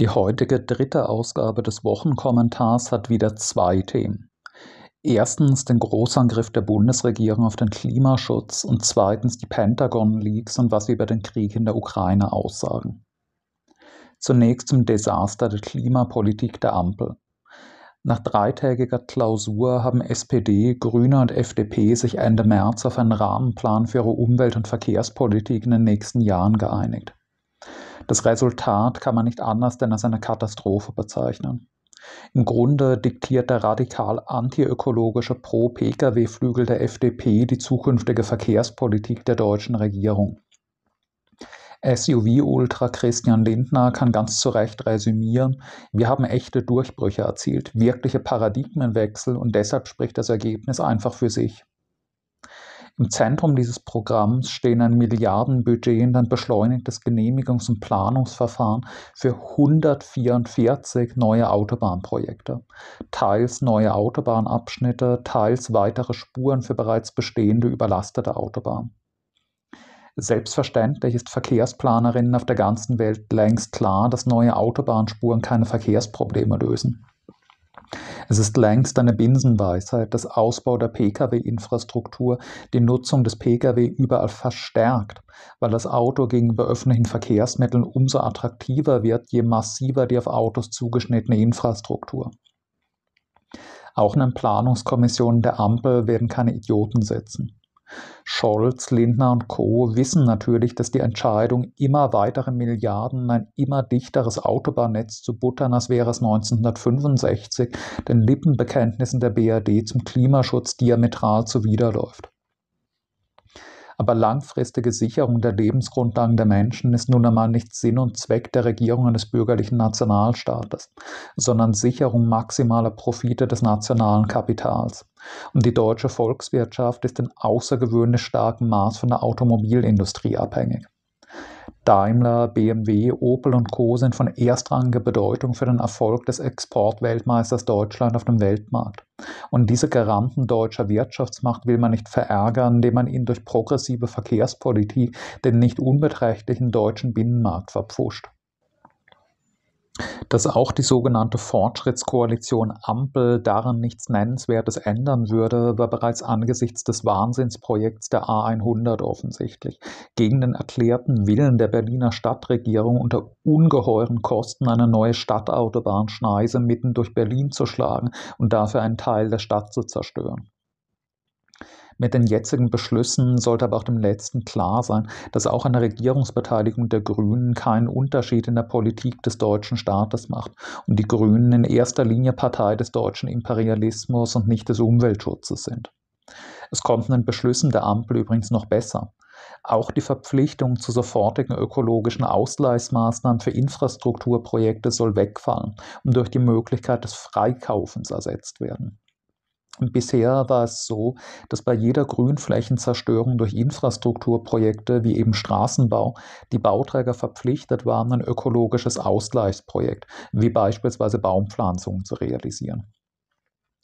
Die heutige dritte Ausgabe des Wochenkommentars hat wieder zwei Themen. Erstens den Großangriff der Bundesregierung auf den Klimaschutz und zweitens die Pentagon-Leaks und was sie über den Krieg in der Ukraine aussagen. Zunächst zum Desaster der Klimapolitik der Ampel. Nach dreitägiger Klausur haben SPD, Grüne und FDP sich Ende März auf einen Rahmenplan für ihre Umwelt- und Verkehrspolitik in den nächsten Jahren geeinigt. Das Resultat kann man nicht anders denn als eine Katastrophe bezeichnen. Im Grunde diktiert der radikal antiökologische Pro-Pkw-Flügel der FDP die zukünftige Verkehrspolitik der deutschen Regierung. SUV-Ultra Christian Lindner kann ganz zu Recht resümieren, wir haben echte Durchbrüche erzielt, wirkliche Paradigmenwechsel und deshalb spricht das Ergebnis einfach für sich. Im Zentrum dieses Programms stehen ein Milliardenbudget und ein beschleunigtes Genehmigungs- und Planungsverfahren für 144 neue Autobahnprojekte. Teils neue Autobahnabschnitte, teils weitere Spuren für bereits bestehende überlastete Autobahnen. Selbstverständlich ist Verkehrsplanerinnen auf der ganzen Welt längst klar, dass neue Autobahnspuren keine Verkehrsprobleme lösen. Es ist längst eine Binsenweisheit, dass Ausbau der Pkw-Infrastruktur die Nutzung des Pkw überall verstärkt, weil das Auto gegenüber öffentlichen Verkehrsmitteln umso attraktiver wird, je massiver die auf Autos zugeschnittene Infrastruktur. Auch in den Planungskommissionen der Ampel werden keine Idioten sitzen. Scholz, Lindner und Co. wissen natürlich, dass die Entscheidung, immer weitere Milliarden, in ein immer dichteres Autobahnnetz zu buttern, als wäre es 1965, den Lippenbekenntnissen der BRD zum Klimaschutz diametral zuwiderläuft. Aber langfristige Sicherung der Lebensgrundlagen der Menschen ist nun einmal nicht Sinn und Zweck der Regierung eines bürgerlichen Nationalstaates, sondern Sicherung maximaler Profite des nationalen Kapitals. Und die deutsche Volkswirtschaft ist in außergewöhnlich starkem Maß von der Automobilindustrie abhängig. Daimler, BMW, Opel und Co. sind von erstrangiger Bedeutung für den Erfolg des Exportweltmeisters Deutschland auf dem Weltmarkt. Und diese Garanten deutscher Wirtschaftsmacht will man nicht verärgern, indem man ihnen durch progressive Verkehrspolitik den nicht unbeträchtlichen deutschen Binnenmarkt verpfuscht dass auch die sogenannte Fortschrittskoalition Ampel daran nichts Nennenswertes ändern würde, war bereits angesichts des Wahnsinnsprojekts der A100 offensichtlich. Gegen den erklärten Willen der Berliner Stadtregierung unter ungeheuren Kosten eine neue Stadtautobahnschneise mitten durch Berlin zu schlagen und dafür einen Teil der Stadt zu zerstören. Mit den jetzigen Beschlüssen sollte aber auch dem Letzten klar sein, dass auch eine Regierungsbeteiligung der Grünen keinen Unterschied in der Politik des deutschen Staates macht und die Grünen in erster Linie Partei des deutschen Imperialismus und nicht des Umweltschutzes sind. Es kommt in den Beschlüssen der Ampel übrigens noch besser. Auch die Verpflichtung zu sofortigen ökologischen Ausgleichsmaßnahmen für Infrastrukturprojekte soll wegfallen und durch die Möglichkeit des Freikaufens ersetzt werden. Bisher war es so, dass bei jeder Grünflächenzerstörung durch Infrastrukturprojekte wie eben Straßenbau die Bauträger verpflichtet waren, ein ökologisches Ausgleichsprojekt wie beispielsweise Baumpflanzungen zu realisieren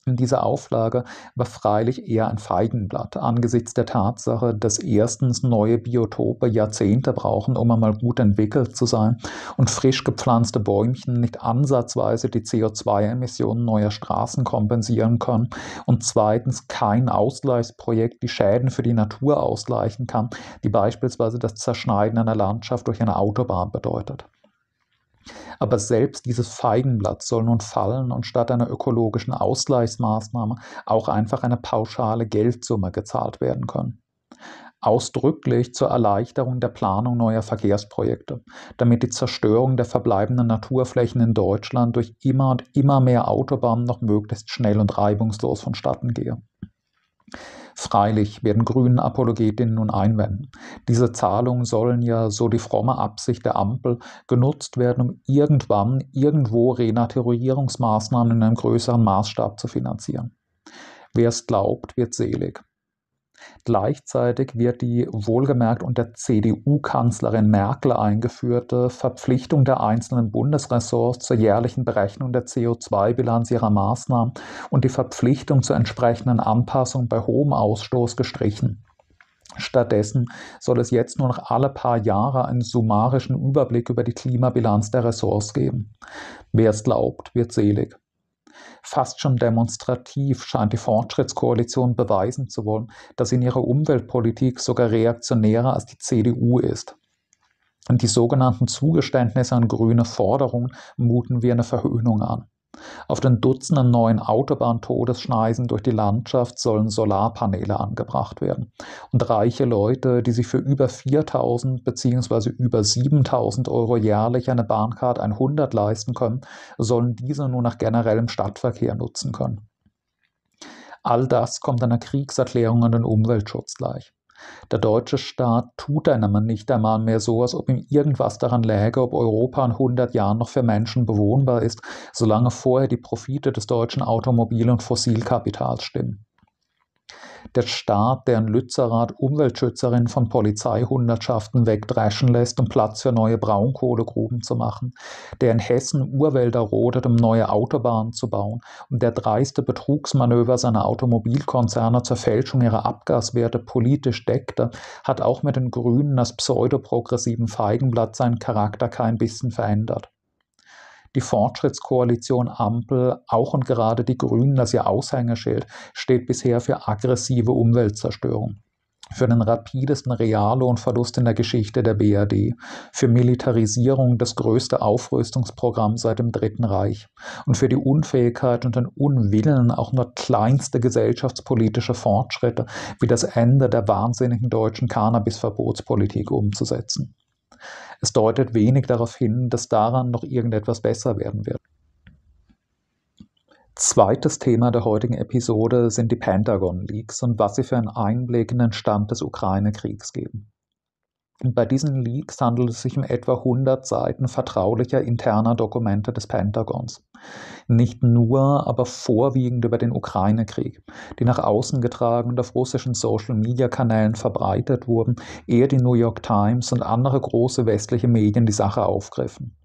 diese Auflage war freilich eher ein Feigenblatt angesichts der Tatsache, dass erstens neue Biotope Jahrzehnte brauchen, um einmal gut entwickelt zu sein und frisch gepflanzte Bäumchen nicht ansatzweise die CO2-Emissionen neuer Straßen kompensieren können und zweitens kein Ausgleichsprojekt die Schäden für die Natur ausgleichen kann, die beispielsweise das Zerschneiden einer Landschaft durch eine Autobahn bedeutet. Aber selbst dieses Feigenblatt soll nun fallen und statt einer ökologischen Ausgleichsmaßnahme auch einfach eine pauschale Geldsumme gezahlt werden können ausdrücklich zur Erleichterung der Planung neuer Verkehrsprojekte, damit die Zerstörung der verbleibenden Naturflächen in Deutschland durch immer und immer mehr Autobahnen noch möglichst schnell und reibungslos vonstatten gehe. Freilich werden grünen Apologetinnen nun einwenden. Diese Zahlungen sollen ja, so die fromme Absicht der Ampel, genutzt werden, um irgendwann, irgendwo Renaturierungsmaßnahmen in einem größeren Maßstab zu finanzieren. Wer es glaubt, wird selig. Gleichzeitig wird die wohlgemerkt unter CDU-Kanzlerin Merkel eingeführte Verpflichtung der einzelnen Bundesressorts zur jährlichen Berechnung der CO2-Bilanz ihrer Maßnahmen und die Verpflichtung zur entsprechenden Anpassung bei hohem Ausstoß gestrichen. Stattdessen soll es jetzt nur noch alle paar Jahre einen summarischen Überblick über die Klimabilanz der Ressorts geben. Wer es glaubt, wird selig. Fast schon demonstrativ scheint die Fortschrittskoalition beweisen zu wollen, dass in ihrer Umweltpolitik sogar reaktionärer als die CDU ist. Und die sogenannten Zugeständnisse an grüne Forderungen muten wir eine Verhöhnung an. Auf den Dutzenden neuen Autobahntodesschneisen durch die Landschaft sollen Solarpaneele angebracht werden. Und reiche Leute, die sich für über 4000 bzw. über 7000 Euro jährlich eine Bahncard 100 leisten können, sollen diese nur nach generellem Stadtverkehr nutzen können. All das kommt einer Kriegserklärung an den Umweltschutz gleich. Der deutsche Staat tut einem nicht einmal mehr so, als ob ihm irgendwas daran läge, ob Europa in 100 Jahren noch für Menschen bewohnbar ist, solange vorher die Profite des deutschen Automobil- und Fossilkapitals stimmen. Der Staat, der in Lützerath Umweltschützerin von Polizeihundertschaften wegdreschen lässt, um Platz für neue Braunkohlegruben zu machen, der in Hessen Urwälder rodet, um neue Autobahnen zu bauen und der dreiste Betrugsmanöver seiner Automobilkonzerne zur Fälschung ihrer Abgaswerte politisch deckte, hat auch mit den Grünen als pseudoprogressiven Feigenblatt seinen Charakter kein bisschen verändert die Fortschrittskoalition Ampel, auch und gerade die Grünen, das ihr Aushängeschild, steht bisher für aggressive Umweltzerstörung für den rapidesten Reallohnverlust in der Geschichte der BRD, für Militarisierung das größte Aufrüstungsprogramm seit dem Dritten Reich und für die Unfähigkeit und den Unwillen, auch nur kleinste gesellschaftspolitische Fortschritte wie das Ende der wahnsinnigen deutschen Cannabisverbotspolitik umzusetzen. Es deutet wenig darauf hin, dass daran noch irgendetwas besser werden wird. Zweites Thema der heutigen Episode sind die Pentagon Leaks und was sie für einen Einblick in den Stand des Ukraine-Kriegs geben. Bei diesen Leaks handelt es sich um etwa 100 Seiten vertraulicher interner Dokumente des Pentagons. Nicht nur, aber vorwiegend über den Ukraine-Krieg, die nach außen getragen und auf russischen Social-Media-Kanälen verbreitet wurden, ehe die New York Times und andere große westliche Medien die Sache aufgriffen.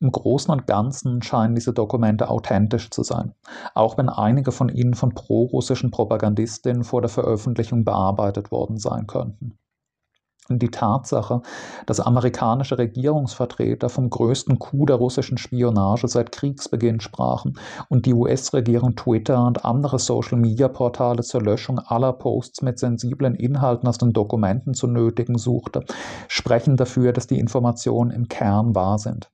Im Großen und Ganzen scheinen diese Dokumente authentisch zu sein, auch wenn einige von ihnen von prorussischen Propagandistinnen vor der Veröffentlichung bearbeitet worden sein könnten die Tatsache, dass amerikanische Regierungsvertreter vom größten Coup der russischen Spionage seit Kriegsbeginn sprachen und die US-Regierung Twitter und andere Social-Media-Portale zur Löschung aller Posts mit sensiblen Inhalten aus den Dokumenten zu nötigen suchte, sprechen dafür, dass die Informationen im Kern wahr sind.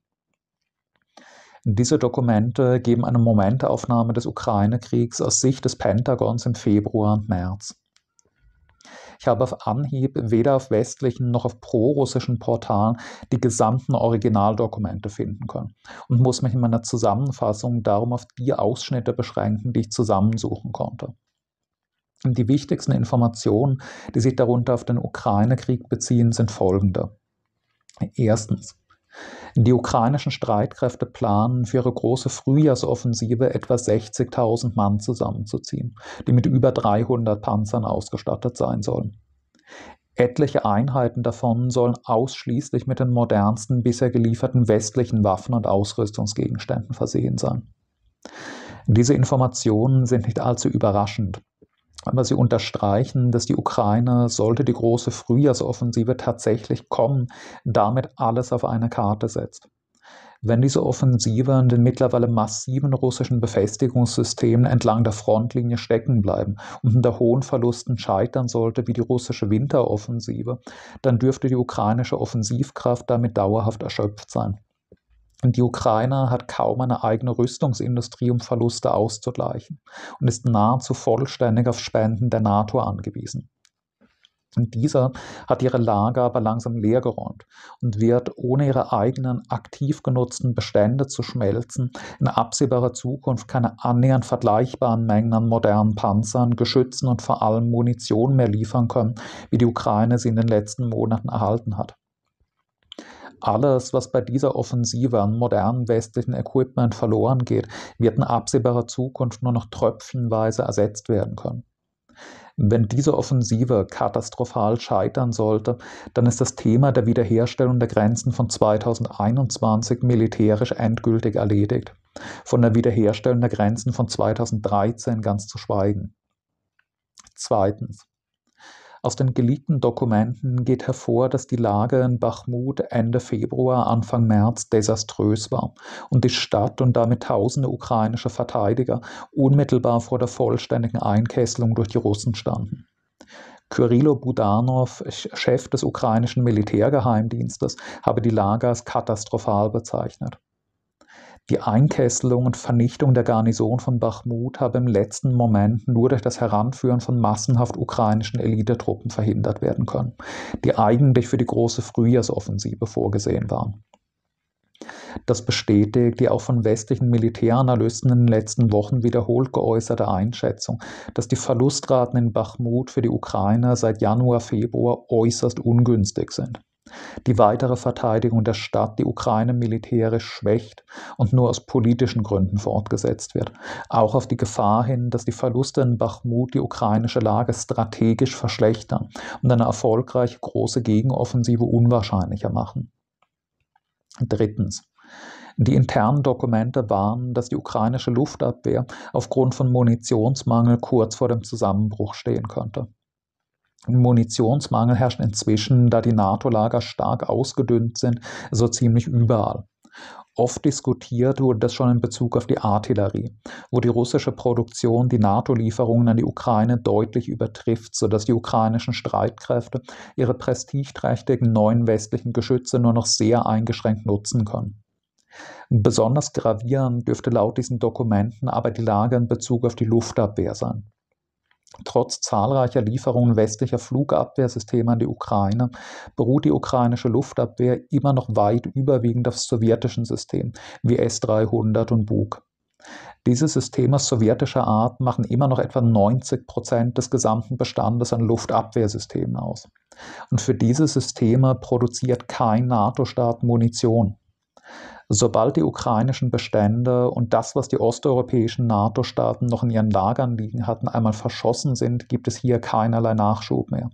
Diese Dokumente geben eine Momentaufnahme des Ukraine-Kriegs aus Sicht des Pentagons im Februar und März. Ich habe auf Anhieb weder auf westlichen noch auf prorussischen Portalen die gesamten Originaldokumente finden können und muss mich in meiner Zusammenfassung darum auf die Ausschnitte beschränken, die ich zusammensuchen konnte. Die wichtigsten Informationen, die sich darunter auf den Ukraine-Krieg beziehen, sind folgende. Erstens, die ukrainischen Streitkräfte planen, für ihre große Frühjahrsoffensive etwa 60.000 Mann zusammenzuziehen, die mit über 300 Panzern ausgestattet sein sollen. Etliche Einheiten davon sollen ausschließlich mit den modernsten bisher gelieferten westlichen Waffen und Ausrüstungsgegenständen versehen sein. Diese Informationen sind nicht allzu überraschend, aber sie unterstreichen, dass die Ukraine, sollte die große Frühjahrsoffensive tatsächlich kommen, damit alles auf eine Karte setzt. Wenn diese Offensive in den mittlerweile massiven russischen Befestigungssystemen entlang der Frontlinie stecken bleiben und unter hohen Verlusten scheitern sollte wie die russische Winteroffensive, dann dürfte die ukrainische Offensivkraft damit dauerhaft erschöpft sein. Und Die Ukraine hat kaum eine eigene Rüstungsindustrie, um Verluste auszugleichen und ist nahezu vollständig auf Spenden der NATO angewiesen. Und dieser hat ihre Lager aber langsam leergeräumt und wird ohne ihre eigenen aktiv genutzten Bestände zu schmelzen in absehbarer Zukunft keine annähernd vergleichbaren Mengen an modernen Panzern, Geschützen und vor allem Munition mehr liefern können, wie die Ukraine sie in den letzten Monaten erhalten hat. Alles, was bei dieser Offensive an modernem westlichen Equipment verloren geht, wird in absehbarer Zukunft nur noch tröpfchenweise ersetzt werden können. Wenn diese Offensive katastrophal scheitern sollte, dann ist das Thema der Wiederherstellung der Grenzen von 2021 militärisch endgültig erledigt, von der Wiederherstellung der Grenzen von 2013 ganz zu schweigen. Zweitens. Aus den geliebten Dokumenten geht hervor, dass die Lage in Bachmut Ende Februar, Anfang März desaströs war und die Stadt und damit tausende ukrainische Verteidiger unmittelbar vor der vollständigen Einkesselung durch die Russen standen. Kyrilo Budanov, Chef des ukrainischen Militärgeheimdienstes, habe die Lage als katastrophal bezeichnet. Die Einkesselung und Vernichtung der Garnison von Bachmut habe im letzten Moment nur durch das Heranführen von massenhaft ukrainischen Elitetruppen verhindert werden können, die eigentlich für die große Frühjahrsoffensive vorgesehen waren. Das bestätigt die auch von westlichen Militäranalysten in den letzten Wochen wiederholt geäußerte Einschätzung, dass die Verlustraten in Bachmut für die Ukrainer seit Januar, Februar äußerst ungünstig sind die weitere Verteidigung der Stadt die Ukraine militärisch schwächt und nur aus politischen Gründen fortgesetzt wird. Auch auf die Gefahr hin, dass die Verluste in Bachmut die ukrainische Lage strategisch verschlechtern und eine erfolgreiche große Gegenoffensive unwahrscheinlicher machen. Drittens. Die internen Dokumente warnen, dass die ukrainische Luftabwehr aufgrund von Munitionsmangel kurz vor dem Zusammenbruch stehen könnte. Munitionsmangel herrscht inzwischen, da die NATO-Lager stark ausgedünnt sind, so ziemlich überall. Oft diskutiert wurde das schon in Bezug auf die Artillerie, wo die russische Produktion die NATO-Lieferungen an die Ukraine deutlich übertrifft, sodass die ukrainischen Streitkräfte ihre prestigeträchtigen neuen westlichen Geschütze nur noch sehr eingeschränkt nutzen können. Besonders gravierend dürfte laut diesen Dokumenten aber die Lage in Bezug auf die Luftabwehr sein. Trotz zahlreicher Lieferungen westlicher Flugabwehrsysteme an die Ukraine beruht die ukrainische Luftabwehr immer noch weit überwiegend auf sowjetischen Systemen wie S-300 und Bug. Diese Systeme sowjetischer Art machen immer noch etwa 90 Prozent des gesamten Bestandes an Luftabwehrsystemen aus. Und für diese Systeme produziert kein NATO-Staat Munition. Sobald die ukrainischen Bestände und das, was die osteuropäischen NATO-Staaten noch in ihren Lagern liegen hatten, einmal verschossen sind, gibt es hier keinerlei Nachschub mehr.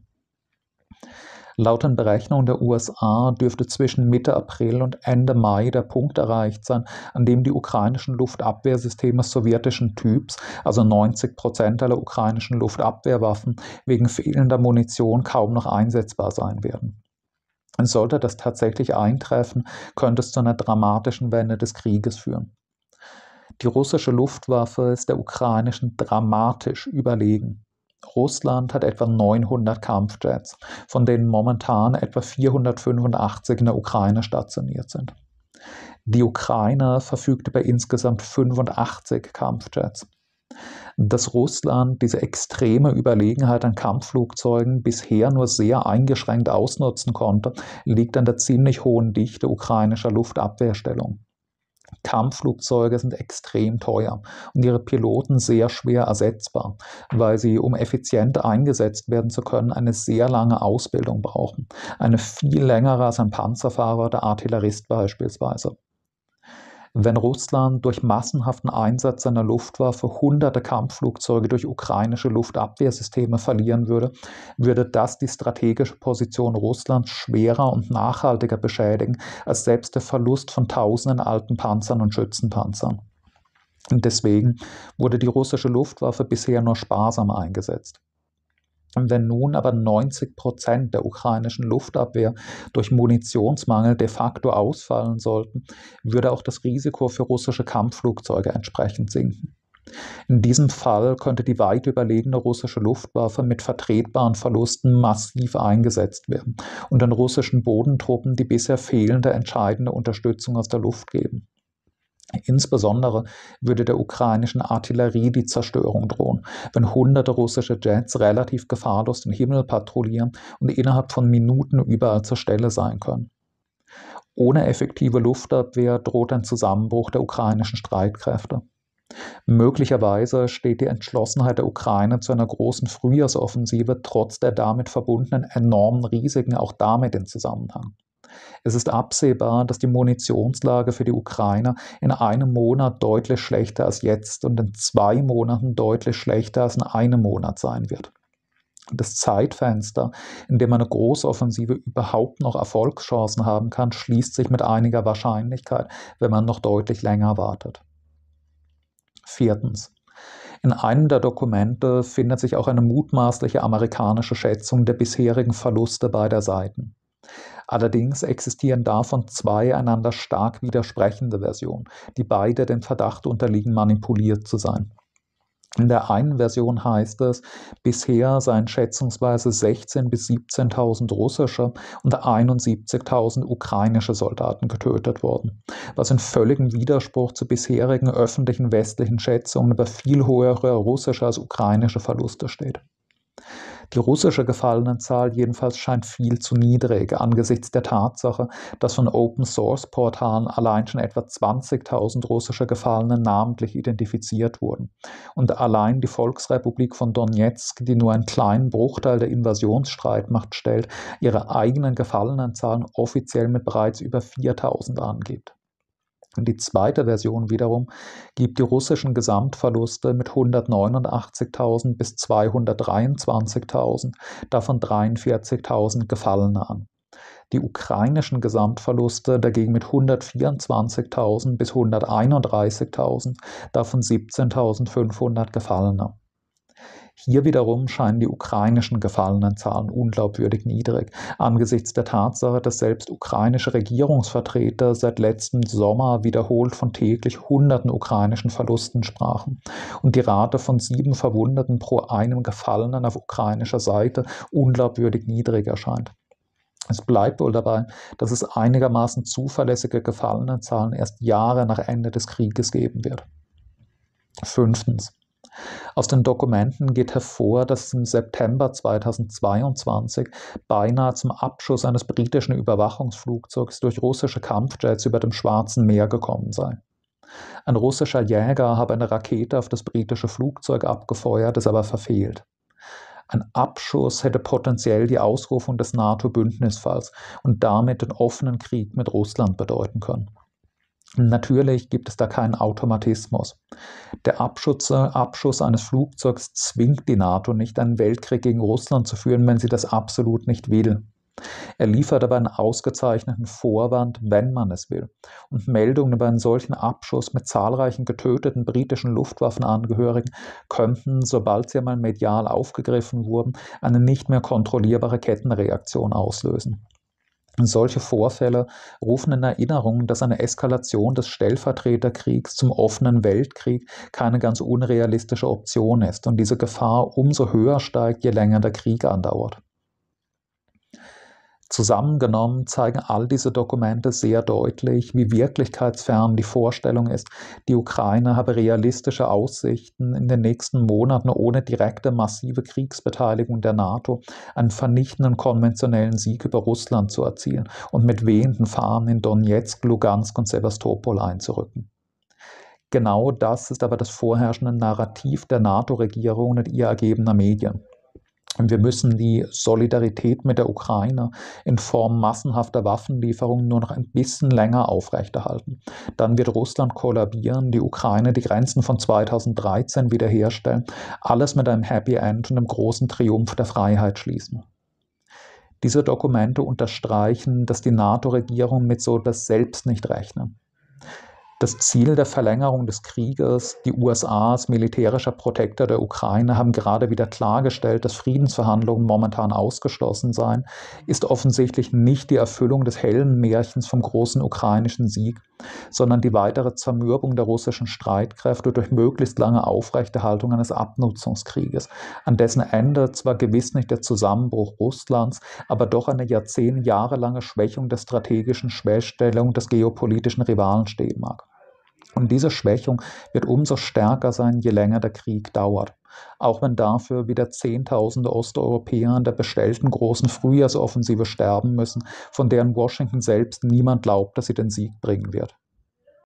Laut den Berechnungen der USA dürfte zwischen Mitte April und Ende Mai der Punkt erreicht sein, an dem die ukrainischen Luftabwehrsysteme sowjetischen Typs, also 90 Prozent aller ukrainischen Luftabwehrwaffen, wegen fehlender Munition kaum noch einsetzbar sein werden. Sollte das tatsächlich eintreffen, könnte es zu einer dramatischen Wende des Krieges führen. Die russische Luftwaffe ist der ukrainischen dramatisch überlegen. Russland hat etwa 900 Kampfjets, von denen momentan etwa 485 in der Ukraine stationiert sind. Die Ukraine verfügt über insgesamt 85 Kampfjets dass Russland diese extreme Überlegenheit an Kampfflugzeugen bisher nur sehr eingeschränkt ausnutzen konnte, liegt an der ziemlich hohen Dichte ukrainischer Luftabwehrstellung. Kampfflugzeuge sind extrem teuer und ihre Piloten sehr schwer ersetzbar, weil sie, um effizient eingesetzt werden zu können, eine sehr lange Ausbildung brauchen. Eine viel längere als ein Panzerfahrer oder Artillerist beispielsweise wenn Russland durch massenhaften Einsatz seiner Luftwaffe hunderte Kampfflugzeuge durch ukrainische Luftabwehrsysteme verlieren würde, würde das die strategische Position Russlands schwerer und nachhaltiger beschädigen als selbst der Verlust von tausenden alten Panzern und Schützenpanzern. Deswegen wurde die russische Luftwaffe bisher nur sparsam eingesetzt. Wenn nun aber 90 Prozent der ukrainischen Luftabwehr durch Munitionsmangel de facto ausfallen sollten, würde auch das Risiko für russische Kampfflugzeuge entsprechend sinken. In diesem Fall könnte die weit überlegene russische Luftwaffe mit vertretbaren Verlusten massiv eingesetzt werden und den russischen Bodentruppen die bisher fehlende entscheidende Unterstützung aus der Luft geben. Insbesondere würde der ukrainischen Artillerie die Zerstörung drohen, wenn hunderte russische Jets relativ gefahrlos den Himmel patrouillieren und innerhalb von Minuten überall zur Stelle sein können. Ohne effektive Luftabwehr droht ein Zusammenbruch der ukrainischen Streitkräfte. Möglicherweise steht die Entschlossenheit der Ukraine zu einer großen Frühjahrsoffensive trotz der damit verbundenen enormen Risiken auch damit in Zusammenhang. Es ist absehbar, dass die Munitionslage für die Ukrainer in einem Monat deutlich schlechter als jetzt und in zwei Monaten deutlich schlechter als in einem Monat sein wird. Das Zeitfenster, in dem eine Großoffensive überhaupt noch Erfolgschancen haben kann, schließt sich mit einiger Wahrscheinlichkeit, wenn man noch deutlich länger wartet. Viertens. In einem der Dokumente findet sich auch eine mutmaßliche amerikanische Schätzung der bisherigen Verluste beider Seiten. Allerdings existieren davon zwei einander stark widersprechende Versionen, die beide dem Verdacht unterliegen, manipuliert zu sein. In der einen Version heißt es, bisher seien schätzungsweise 16.000 bis 17.000 russische und 71.000 ukrainische Soldaten getötet worden, was in völligem Widerspruch zu bisherigen öffentlichen westlichen Schätzungen über viel höhere russische als ukrainische Verluste steht. Die russische Gefallenenzahl jedenfalls scheint viel zu niedrig angesichts der Tatsache, dass von Open-Source-Portalen allein schon etwa 20.000 russische Gefallene namentlich identifiziert wurden. Und allein die Volksrepublik von Donetsk, die nur einen kleinen Bruchteil der Invasionsstreitmacht stellt, ihre eigenen Gefallenenzahlen offiziell mit bereits über 4.000 angibt. Die zweite Version wiederum gibt die russischen Gesamtverluste mit 189.000 bis 223.000, davon 43.000 Gefallene an. Die ukrainischen Gesamtverluste dagegen mit 124.000 bis 131.000, davon 17.500 Gefallene. Hier wiederum scheinen die ukrainischen Gefallenenzahlen unglaubwürdig niedrig, angesichts der Tatsache, dass selbst ukrainische Regierungsvertreter seit letztem Sommer wiederholt von täglich hunderten ukrainischen Verlusten sprachen und die Rate von sieben Verwundeten pro einem Gefallenen auf ukrainischer Seite unglaubwürdig niedrig erscheint. Es bleibt wohl dabei, dass es einigermaßen zuverlässige Gefallenenzahlen erst Jahre nach Ende des Krieges geben wird. Fünftens. Aus den Dokumenten geht hervor, dass im September 2022 beinahe zum Abschuss eines britischen Überwachungsflugzeugs durch russische Kampfjets über dem Schwarzen Meer gekommen sei. Ein russischer Jäger habe eine Rakete auf das britische Flugzeug abgefeuert, es aber verfehlt. Ein Abschuss hätte potenziell die Ausrufung des NATO-Bündnisfalls und damit den offenen Krieg mit Russland bedeuten können. Natürlich gibt es da keinen Automatismus. Der Abschuss, Abschuss, eines Flugzeugs zwingt die NATO nicht, einen Weltkrieg gegen Russland zu führen, wenn sie das absolut nicht will. Er liefert aber einen ausgezeichneten Vorwand, wenn man es will. Und Meldungen über einen solchen Abschuss mit zahlreichen getöteten britischen Luftwaffenangehörigen könnten, sobald sie einmal medial aufgegriffen wurden, eine nicht mehr kontrollierbare Kettenreaktion auslösen. Solche Vorfälle rufen in Erinnerung, dass eine Eskalation des Stellvertreterkriegs zum offenen Weltkrieg keine ganz unrealistische Option ist und diese Gefahr umso höher steigt, je länger der Krieg andauert. Zusammengenommen zeigen all diese Dokumente sehr deutlich, wie wirklichkeitsfern die Vorstellung ist, die Ukraine habe realistische Aussichten, in den nächsten Monaten ohne direkte massive Kriegsbeteiligung der NATO einen vernichtenden konventionellen Sieg über Russland zu erzielen und mit wehenden Fahnen in Donetsk, Lugansk und Sevastopol einzurücken. Genau das ist aber das vorherrschende Narrativ der NATO-Regierung und ihr ergebener Medien. Wir müssen die Solidarität mit der Ukraine in Form massenhafter Waffenlieferungen nur noch ein bisschen länger aufrechterhalten. Dann wird Russland kollabieren, die Ukraine die Grenzen von 2013 wiederherstellen, alles mit einem Happy End und einem großen Triumph der Freiheit schließen. Diese Dokumente unterstreichen, dass die NATO-Regierung mit so etwas selbst nicht rechnet das Ziel der Verlängerung des Krieges. Die USA als militärischer Protektor der Ukraine haben gerade wieder klargestellt, dass Friedensverhandlungen momentan ausgeschlossen seien, ist offensichtlich nicht die Erfüllung des hellen Märchens vom großen ukrainischen Sieg, sondern die weitere Zermürbung der russischen Streitkräfte durch möglichst lange Aufrechterhaltung eines Abnutzungskrieges, an dessen Ende zwar gewiss nicht der Zusammenbruch Russlands, aber doch eine jahrzehntelange Schwächung der strategischen Schwächstellung des geopolitischen Rivalen stehen mag. Und diese Schwächung wird umso stärker sein, je länger der Krieg dauert. Auch wenn dafür wieder Zehntausende Osteuropäer an der bestellten großen Frühjahrsoffensive sterben müssen, von deren Washington selbst niemand glaubt, dass sie den Sieg bringen wird.